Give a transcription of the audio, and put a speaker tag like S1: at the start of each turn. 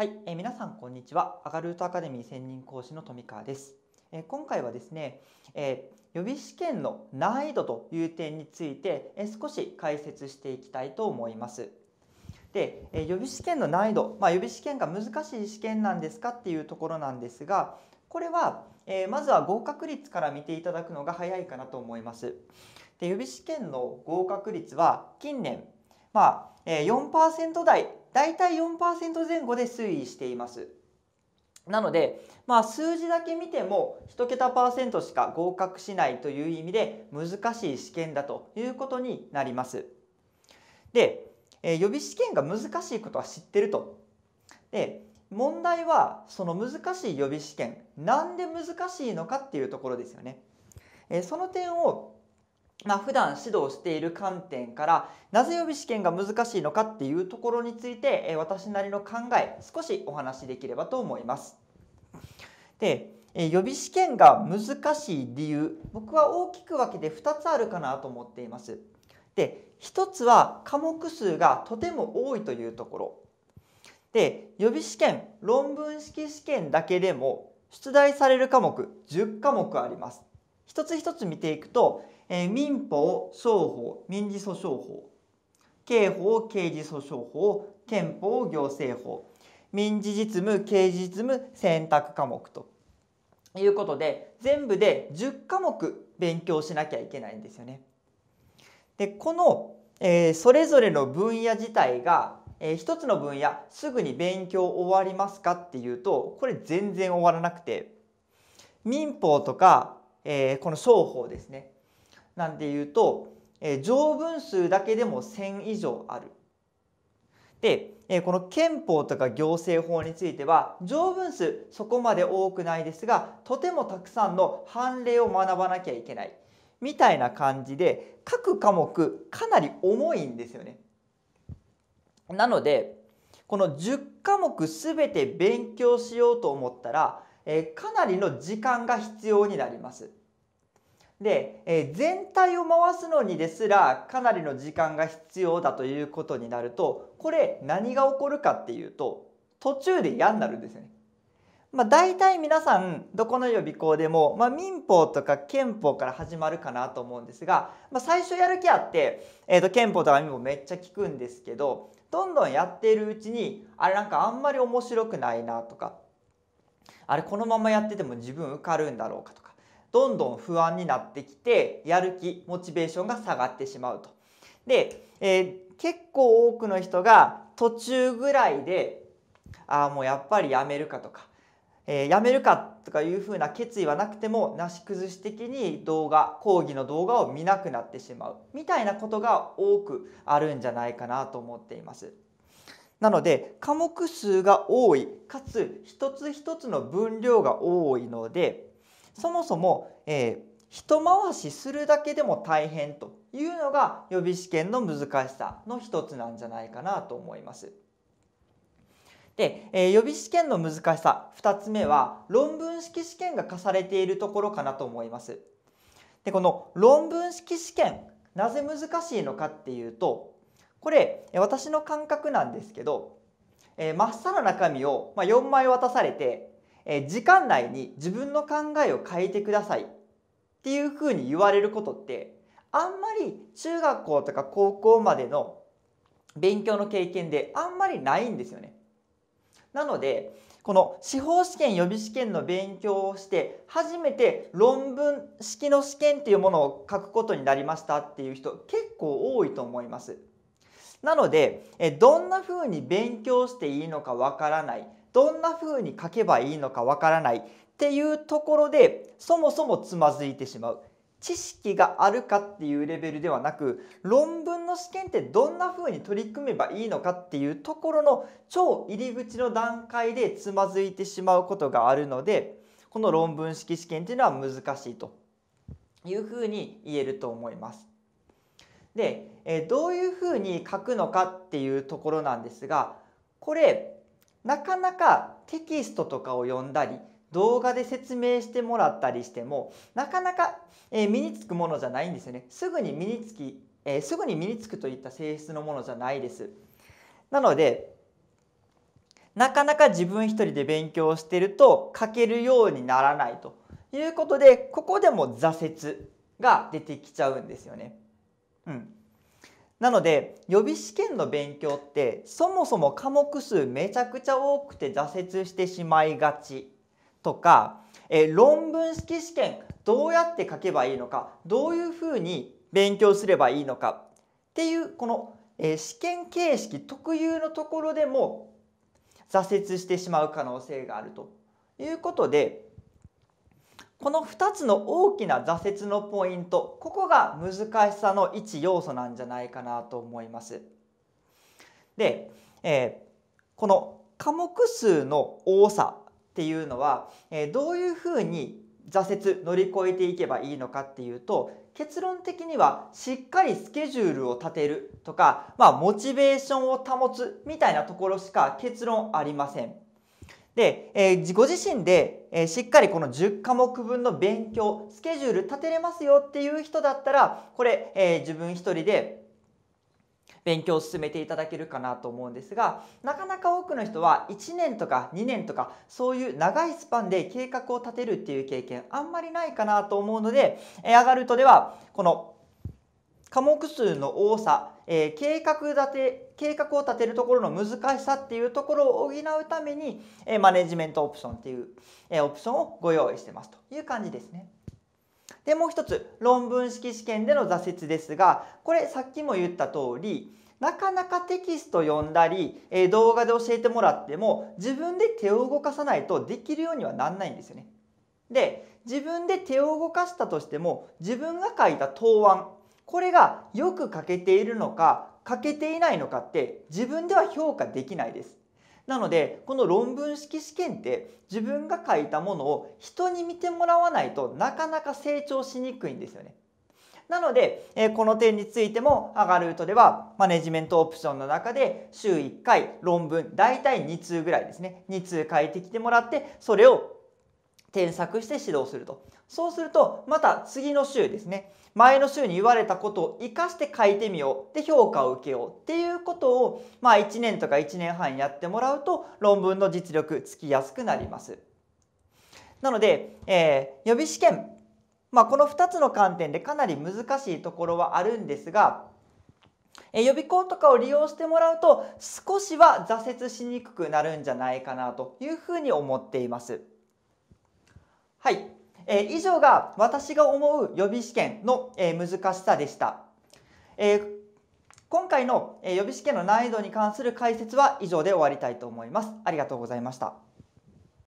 S1: はい、えー、皆さんこんにちは。アガルートアカデミー専任講師の富川です。えー、今回はですね、えー、予備試験の難易度という点について、え少し解説していきたいと思います。で、え予備試験の難易度、まあ、予備試験が難しい試験なんですかっていうところなんですが、これは、えまずは合格率から見ていただくのが早いかなと思います。で予備試験の合格率は近年、まあ、4%台大体4%前後で推移しています。なので、まあ、数字だけ見ても1桁パーセントしか合格しないという意味で難しい試験だということになります。で、え予備試験が難しいことは知ってると。で問題はその難しい予備試験なんで難しいのかっていうところですよね。えその点をまあ、普段指導している観点からなぜ予備試験が難しいのかっていうところについて私なりの考え少しお話しできればと思います。で予備試験が難しい理由僕は大きく分けて2つあるかなと思っています。で1つは科目数がとても多いというところ。で予備試験論文式試験だけでも出題される科目10科目あります。一つ一つ見ていくとえ民法、商法、民事訴訟法、刑法、刑事訴訟法、憲法、行政法、民事実務、刑事実務、選択科目ということで、全部で10科目勉強しなきゃいけないんですよね。で、この、えー、それぞれの分野自体が、えー、一つの分野、すぐに勉強終わりますかっていうと、これ全然終わらなくて、民法とか、えー、この商法ですね。なんていうと、えー、条文数だけでも1000以上ある。で、えこの憲法とか行政法については条文数そこまで多くないですがとてもたくさんの判例を学ばなきゃいけないみたいな感じで各科目かなり重いんですよね。なのでこの10科目全て勉強しようと思ったら、えかなりの時間が必要になります。で、えー、全体を回すのにですらかなりの時間が必要だということになるとこれ何が起こるかっていうと途中で嫌になるんですよね。まあ、大体皆さんどこの予備校でも、まあ、民法とか憲法から始まるかなと思うんですが、まあ、最初やる気あって、えー、と憲法とか民法めっちゃ聞くんですけどどんどんやっているうちにあれなんかあんまり面白くないなとかあれこのままやってても自分受かるんだろうかとかどんどん不安になってきてやる気モチベーションが下がってしまうと。で、えー、結構多くの人が途中ぐらいでああもうやっぱりやめるかとか、えー、やめるかとかいうふうな決意はなくてもなし崩し的に動画講義の動画を見なくなってしまうみたいなことが多くあるんじゃないかなと思っています。なので科目数が多いかつ一つ一つの分量が多いのでそもそも、えー、一回しするだけでも大変というのが予備試験の難しさの一つなんじゃないかなと思います。で、えー、予備試験の難しさ二つ目は論文式試験が課されているところかなと思います。でこの論文式試験なぜ難しいのかっていうとこれ私の感覚なんですけど、えー、真っさら中身を、まあ、4枚渡されてえ時間内に自分の考えを変えてくださいっていうふうに言われることってあんまり中学校とか高校までの勉強の経験であんまりないんですよね。なのでこの司法試験予備試験の勉強をして初めて論文式の試験っていうものを書くことになりましたっていう人結構多いと思います。なのでどんな風に勉強していいのかわからないどんな風に書けばいいのかわからないっていうところでそもそもつまずいてしまう。知識があるかっていうレベルではなく論文の試験ってどんな風に取り組めばいいのかっていうところの超入り口の段階でつまずいてしまうことがあるのでこの論文式試験っていうのは難しいというふうに言えると思います。で、えどういうふうに書くのかっていうところなんですがこれなかなかテキストとかを読んだり動画で説明してもらったりしてもなかなか、え身につくものじゃないんですよねすぐに身につき、えすぐに身につくといった性質のものじゃないですなのでなかなか自分一人で勉強してると書けるようにならないということでここでも挫折が出てきちゃうんですよね。うん、なので予備試験の勉強ってそもそも科目数めちゃくちゃ多くて挫折してしまいがちとか、え論文式試験どうやって書けばいいのかどういうふうに勉強すればいいのかっていうこの、え試験形式特有のところでも挫折してしまう可能性があるということでこの2つの大きな挫折のポイントここが難しさの一要素なんじゃないかなと思います。で、えー、この科目数の多さっていうのは、えー、どういうふうに挫折乗り越えていけばいいのかっていうと結論的にはしっかりスケジュールを立てるとか、まあ、モチベーションを保つみたいなところしか結論ありません。で、えー、ご自身で、えー、しっかりこの10科目分の勉強スケジュール立てれますよっていう人だったらこれ、えー、自分一人で勉強を進めていただけるかなと思うんですがなかなか多くの人は1年とか2年とかそういう長いスパンで計画を立てるっていう経験あんまりないかなと思うので、えー、アガルトではこの科目数の多さえー、計画立て計画を立てるところの難しさっていうところを補うために、えー、マネジメントオプションっていう、えー、オプションをご用意してますという感じですね。でもう一つ論文式試験での挫折ですがこれさっきも言った通りなかなかテキスト読んだり、えー、動画で教えてもらっても自分で手を動かさないとできるようにはなんないんですよね。で自分で手を動かしたとしても自分が書いた答案これがよく欠けているのか欠けていないのかって自分では評価できないです。なのでこの論文式試験って自分が書いたものを人に見てもらわないとなかなか成長しにくいんですよね。なので、えこの点についてもアガルートではマネジメントオプションの中で週1回論文大体2通ぐらいですね2通書いてきてもらってそれを添削して指導すると。そうすると、また次の週ですね、前の週に言われたことを生かして書いてみよう。で、評価を受けよう。っていうことを、まあ1年とか1年半やってもらうと、論文の実力つきやすくなります。なので、えー、予備試験、まあこの2つの観点でかなり難しいところはあるんですが、え予備校とかを利用してもらうと少しは挫折しにくくなるんじゃないかなというふうに思っています。はい、えー、以上が私が思う予備試験の、えー、難しさでした、えー、今回のえ予備試験の難易度に関する解説は以上で終わりたいと思いますありがとうございました